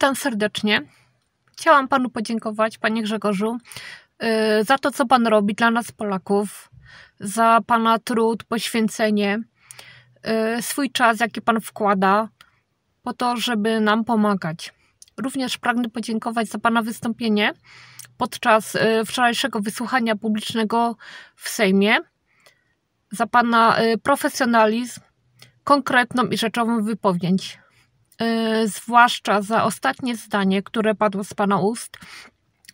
Witam serdecznie. Chciałam panu podziękować, panie Grzegorzu, y, za to, co pan robi dla nas, Polaków, za pana trud, poświęcenie, y, swój czas, jaki pan wkłada, po to, żeby nam pomagać. Również pragnę podziękować za pana wystąpienie podczas y, wczorajszego wysłuchania publicznego w Sejmie, za pana profesjonalizm, konkretną i rzeczową wypowiedź. Y, zwłaszcza za ostatnie zdanie, które padło z Pana ust,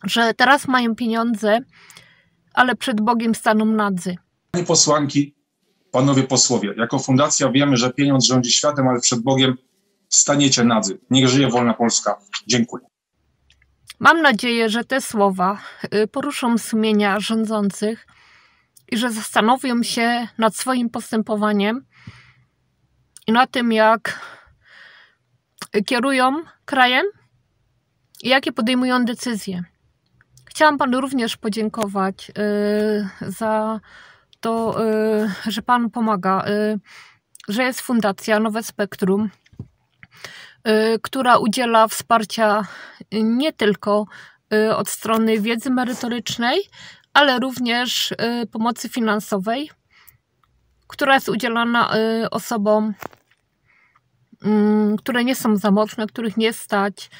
że teraz mają pieniądze, ale przed Bogiem staną nadzy. Panie posłanki, panowie posłowie, jako fundacja wiemy, że pieniądz rządzi światem, ale przed Bogiem staniecie nadzy. Niech żyje wolna Polska. Dziękuję. Mam nadzieję, że te słowa y, poruszą sumienia rządzących i że zastanowią się nad swoim postępowaniem i na tym, jak kierują krajem i jakie podejmują decyzje. Chciałam Panu również podziękować y, za to, y, że Pan pomaga, y, że jest Fundacja Nowe Spektrum, która udziela wsparcia nie tylko od strony wiedzy merytorycznej, ale również pomocy finansowej, która jest udzielana osobom Mm, które nie są za mocne, których nie stać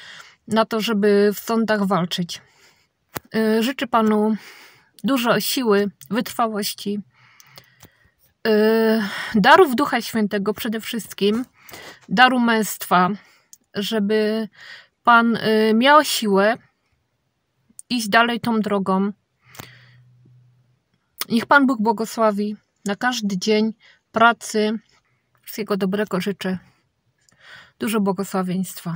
na to, żeby w sądach walczyć. Y, życzę Panu dużo siły, wytrwałości, y, darów Ducha Świętego przede wszystkim, daru męstwa, żeby Pan y, miał siłę iść dalej tą drogą. Niech Pan Bóg błogosławi na każdy dzień pracy. Wszystkiego dobrego życzę dużo błogosławieństwa.